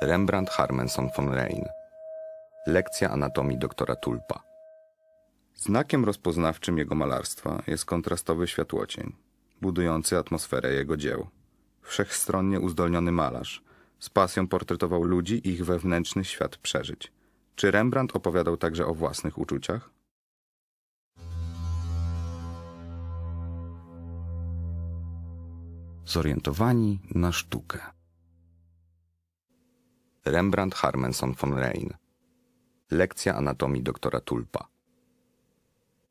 Rembrandt Harmenson von Rein. Lekcja anatomii doktora Tulpa. Znakiem rozpoznawczym jego malarstwa jest kontrastowy światłocień, budujący atmosferę jego dzieł. Wszechstronnie uzdolniony malarz z pasją portretował ludzi i ich wewnętrzny świat przeżyć. Czy Rembrandt opowiadał także o własnych uczuciach? Zorientowani na sztukę. Rembrandt Harmenson von Rein. Lekcja anatomii doktora Tulpa.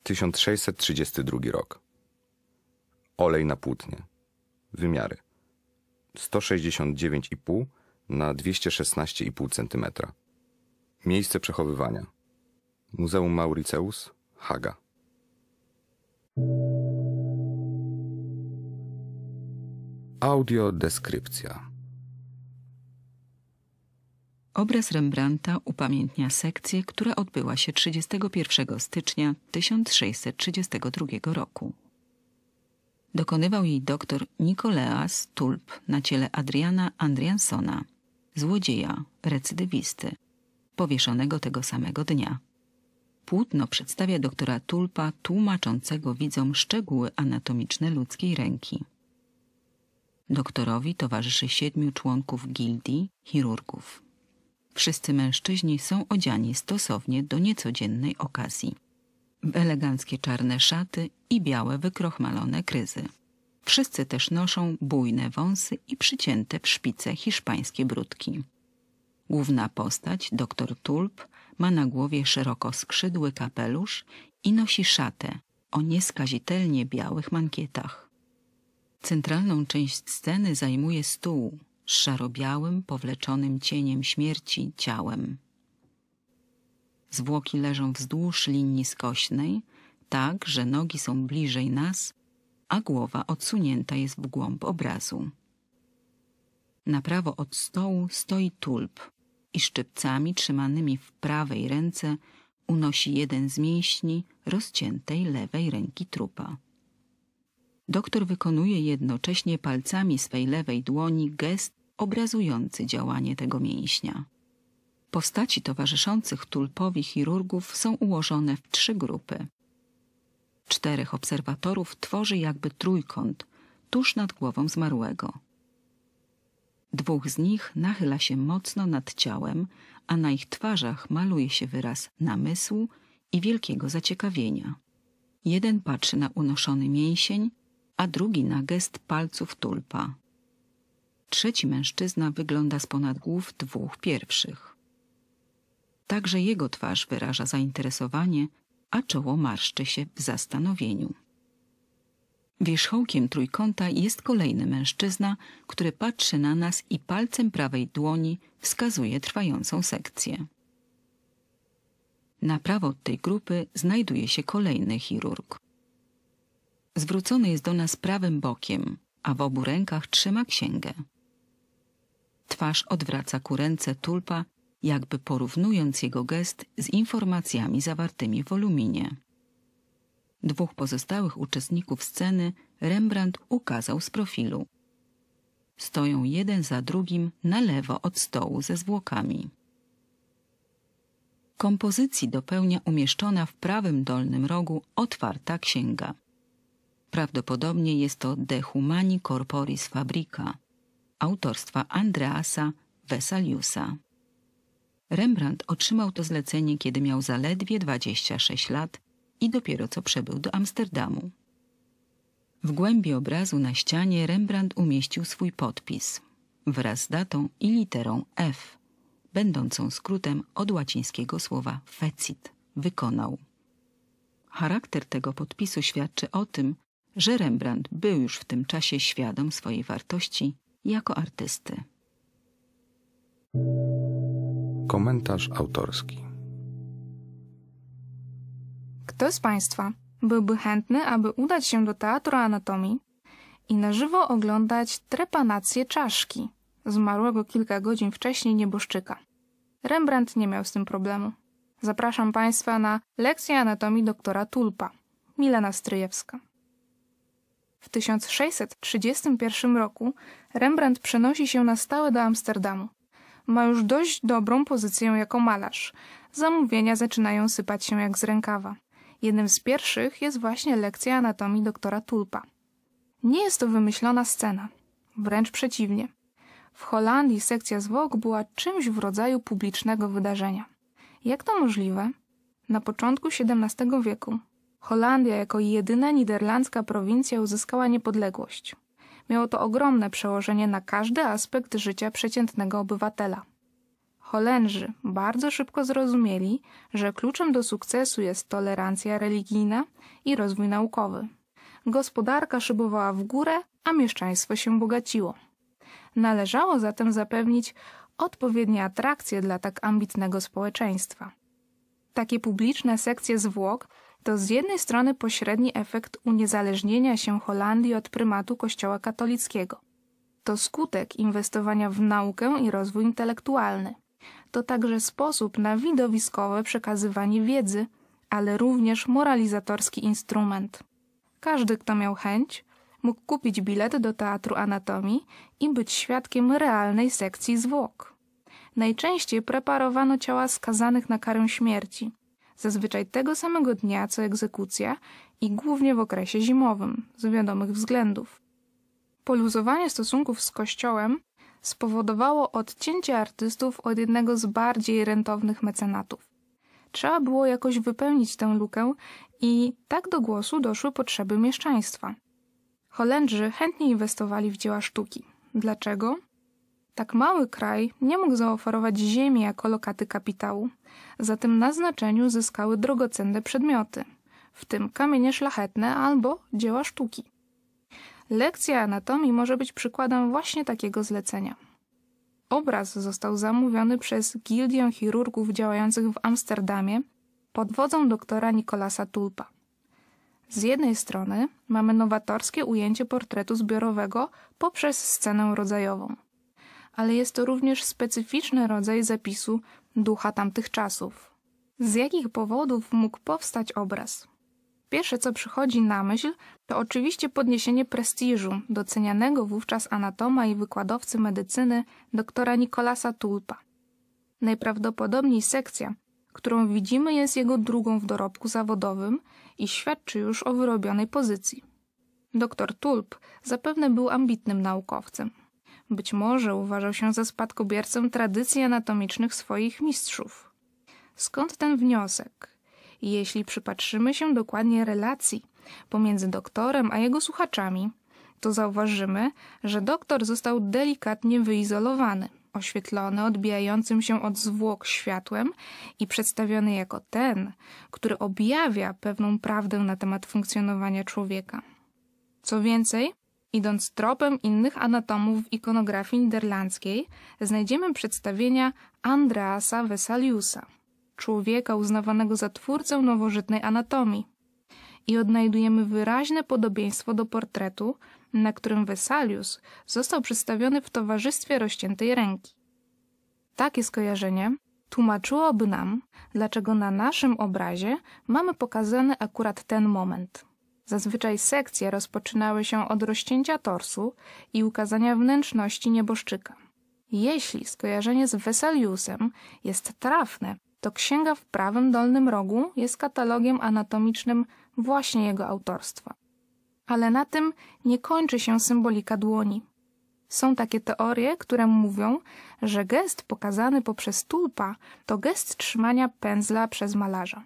1632 rok. Olej na płótnie. Wymiary 169,5 na 216,5 cm. Miejsce przechowywania. Muzeum Mauriceus, Haga. Audiodeskrypcja. Obraz Rembrandta upamiętnia sekcję, która odbyła się 31 stycznia 1632 roku. Dokonywał jej doktor Nicoleas Tulp na ciele Adriana Andriansona, złodzieja, recydywisty, powieszonego tego samego dnia. Płótno przedstawia doktora Tulpa tłumaczącego widzom szczegóły anatomiczne ludzkiej ręki. Doktorowi towarzyszy siedmiu członków gildii chirurgów. Wszyscy mężczyźni są odziani stosownie do niecodziennej okazji. W eleganckie czarne szaty i białe wykrochmalone kryzy. Wszyscy też noszą bujne wąsy i przycięte w szpice hiszpańskie brudki. Główna postać, doktor Tulp, ma na głowie szeroko skrzydły kapelusz i nosi szatę o nieskazitelnie białych mankietach. Centralną część sceny zajmuje stół, szarobiałym, powleczonym cieniem śmierci ciałem. Zwłoki leżą wzdłuż linii skośnej, tak, że nogi są bliżej nas, a głowa odsunięta jest w głąb obrazu. Na prawo od stołu stoi tulp i szczypcami trzymanymi w prawej ręce unosi jeden z mięśni rozciętej lewej ręki trupa. Doktor wykonuje jednocześnie palcami swej lewej dłoni gest obrazujący działanie tego mięśnia. Postaci towarzyszących tulpowi chirurgów są ułożone w trzy grupy. Czterech obserwatorów tworzy jakby trójkąt tuż nad głową zmarłego. Dwóch z nich nachyla się mocno nad ciałem, a na ich twarzach maluje się wyraz namysłu i wielkiego zaciekawienia. Jeden patrzy na unoszony mięsień, a drugi na gest palców tulpa. Trzeci mężczyzna wygląda z ponad głów dwóch pierwszych. Także jego twarz wyraża zainteresowanie, a czoło marszczy się w zastanowieniu. Wierzchołkiem trójkąta jest kolejny mężczyzna, który patrzy na nas i palcem prawej dłoni wskazuje trwającą sekcję. Na prawo od tej grupy znajduje się kolejny chirurg. Zwrócony jest do nas prawym bokiem, a w obu rękach trzyma księgę. Twarz odwraca ku ręce tulpa, jakby porównując jego gest z informacjami zawartymi w woluminie. Dwóch pozostałych uczestników sceny Rembrandt ukazał z profilu. Stoją jeden za drugim na lewo od stołu ze zwłokami. Kompozycji dopełnia umieszczona w prawym dolnym rogu otwarta księga. Prawdopodobnie jest to De Humani Corporis Fabrica, autorstwa Andreasa Wesaliusa. Rembrandt otrzymał to zlecenie, kiedy miał zaledwie 26 lat i dopiero co przebył do Amsterdamu. W głębi obrazu na ścianie Rembrandt umieścił swój podpis wraz z datą i literą F, będącą skrótem od łacińskiego słowa fecit wykonał. Charakter tego podpisu świadczy o tym, że Rembrandt był już w tym czasie świadom swojej wartości jako artysty. Komentarz autorski. Kto z Państwa byłby chętny, aby udać się do Teatru Anatomii i na żywo oglądać trepanację czaszki zmarłego kilka godzin wcześniej nieboszczyka? Rembrandt nie miał z tym problemu. Zapraszam Państwa na lekcję anatomii doktora Tulpa, Milena Stryjewska. W 1631 roku Rembrandt przenosi się na stałe do Amsterdamu. Ma już dość dobrą pozycję jako malarz. Zamówienia zaczynają sypać się jak z rękawa. Jednym z pierwszych jest właśnie lekcja anatomii doktora Tulpa. Nie jest to wymyślona scena. Wręcz przeciwnie. W Holandii sekcja zwłok była czymś w rodzaju publicznego wydarzenia. Jak to możliwe? Na początku XVII wieku Holandia jako jedyna niderlandzka prowincja uzyskała niepodległość. Miało to ogromne przełożenie na każdy aspekt życia przeciętnego obywatela. Holendrzy bardzo szybko zrozumieli, że kluczem do sukcesu jest tolerancja religijna i rozwój naukowy. Gospodarka szybowała w górę, a mieszczaństwo się bogaciło. Należało zatem zapewnić odpowiednie atrakcje dla tak ambitnego społeczeństwa. Takie publiczne sekcje zwłok to z jednej strony pośredni efekt uniezależnienia się Holandii od prymatu Kościoła katolickiego. To skutek inwestowania w naukę i rozwój intelektualny. To także sposób na widowiskowe przekazywanie wiedzy, ale również moralizatorski instrument. Każdy, kto miał chęć, mógł kupić bilet do Teatru Anatomii i być świadkiem realnej sekcji zwłok. Najczęściej preparowano ciała skazanych na karę śmierci, zazwyczaj tego samego dnia co egzekucja i głównie w okresie zimowym, z wiadomych względów. Poluzowanie stosunków z Kościołem spowodowało odcięcie artystów od jednego z bardziej rentownych mecenatów. Trzeba było jakoś wypełnić tę lukę i tak do głosu doszły potrzeby mieszczaństwa. Holendrzy chętnie inwestowali w dzieła sztuki. Dlaczego? Tak mały kraj nie mógł zaoferować ziemi jako lokaty kapitału, zatem na znaczeniu zyskały drogocenne przedmioty, w tym kamienie szlachetne albo dzieła sztuki. Lekcja anatomii może być przykładem właśnie takiego zlecenia. Obraz został zamówiony przez gildię chirurgów działających w Amsterdamie pod wodzą doktora Nikolasa Tulpa. Z jednej strony mamy nowatorskie ujęcie portretu zbiorowego poprzez scenę rodzajową – ale jest to również specyficzny rodzaj zapisu ducha tamtych czasów. Z jakich powodów mógł powstać obraz? Pierwsze, co przychodzi na myśl, to oczywiście podniesienie prestiżu docenianego wówczas anatoma i wykładowcy medycyny doktora Nikolasa Tulpa. Najprawdopodobniej sekcja, którą widzimy, jest jego drugą w dorobku zawodowym i świadczy już o wyrobionej pozycji. Doktor Tulp zapewne był ambitnym naukowcem, być może uważał się za spadkobiercę tradycji anatomicznych swoich mistrzów. Skąd ten wniosek? Jeśli przypatrzymy się dokładnie relacji pomiędzy doktorem a jego słuchaczami, to zauważymy, że doktor został delikatnie wyizolowany, oświetlony odbijającym się od zwłok światłem i przedstawiony jako ten, który objawia pewną prawdę na temat funkcjonowania człowieka. Co więcej, Idąc tropem innych anatomów w ikonografii niderlandzkiej, znajdziemy przedstawienia Andreasa Vesaliusa, człowieka uznawanego za twórcę nowożytnej anatomii. I odnajdujemy wyraźne podobieństwo do portretu, na którym Vesalius został przedstawiony w towarzystwie rozciętej ręki. Takie skojarzenie tłumaczyłoby nam, dlaczego na naszym obrazie mamy pokazany akurat ten moment. Zazwyczaj sekcje rozpoczynały się od rozcięcia torsu i ukazania wnętrzności nieboszczyka. Jeśli skojarzenie z Weseliusem jest trafne, to księga w prawym dolnym rogu jest katalogiem anatomicznym właśnie jego autorstwa. Ale na tym nie kończy się symbolika dłoni. Są takie teorie, które mówią, że gest pokazany poprzez tulpa to gest trzymania pędzla przez malarza.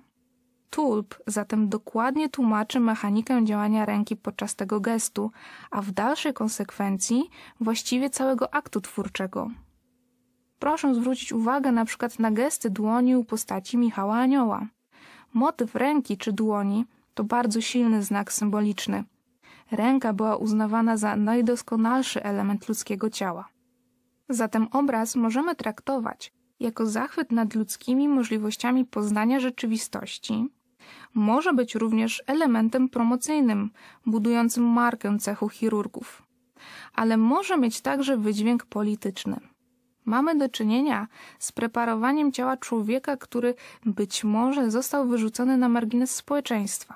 Tulp zatem dokładnie tłumaczy mechanikę działania ręki podczas tego gestu, a w dalszej konsekwencji właściwie całego aktu twórczego. Proszę zwrócić uwagę na przykład na gesty dłoni u postaci Michała Anioła. Motyw ręki czy dłoni to bardzo silny znak symboliczny. Ręka była uznawana za najdoskonalszy element ludzkiego ciała. Zatem obraz możemy traktować jako zachwyt nad ludzkimi możliwościami poznania rzeczywistości, może być również elementem promocyjnym, budującym markę cechu chirurgów, ale może mieć także wydźwięk polityczny. Mamy do czynienia z preparowaniem ciała człowieka, który być może został wyrzucony na margines społeczeństwa,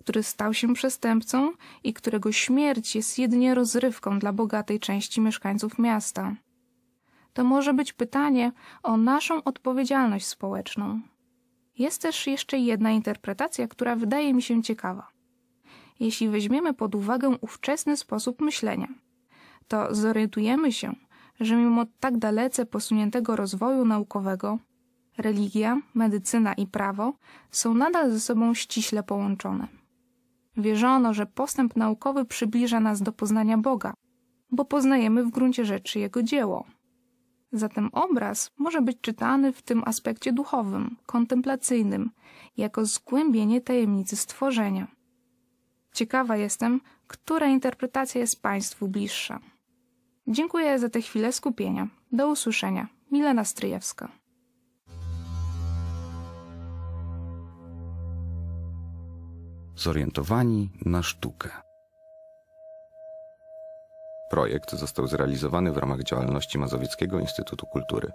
który stał się przestępcą i którego śmierć jest jedynie rozrywką dla bogatej części mieszkańców miasta to może być pytanie o naszą odpowiedzialność społeczną. Jest też jeszcze jedna interpretacja, która wydaje mi się ciekawa. Jeśli weźmiemy pod uwagę ówczesny sposób myślenia, to zorientujemy się, że mimo tak dalece posuniętego rozwoju naukowego, religia, medycyna i prawo są nadal ze sobą ściśle połączone. Wierzono, że postęp naukowy przybliża nas do poznania Boga, bo poznajemy w gruncie rzeczy Jego dzieło. Zatem obraz może być czytany w tym aspekcie duchowym, kontemplacyjnym, jako zgłębienie tajemnicy stworzenia. Ciekawa jestem, która interpretacja jest Państwu bliższa. Dziękuję za tę chwilę skupienia. Do usłyszenia. Milena Stryjewska. Zorientowani na sztukę. Projekt został zrealizowany w ramach działalności Mazowieckiego Instytutu Kultury.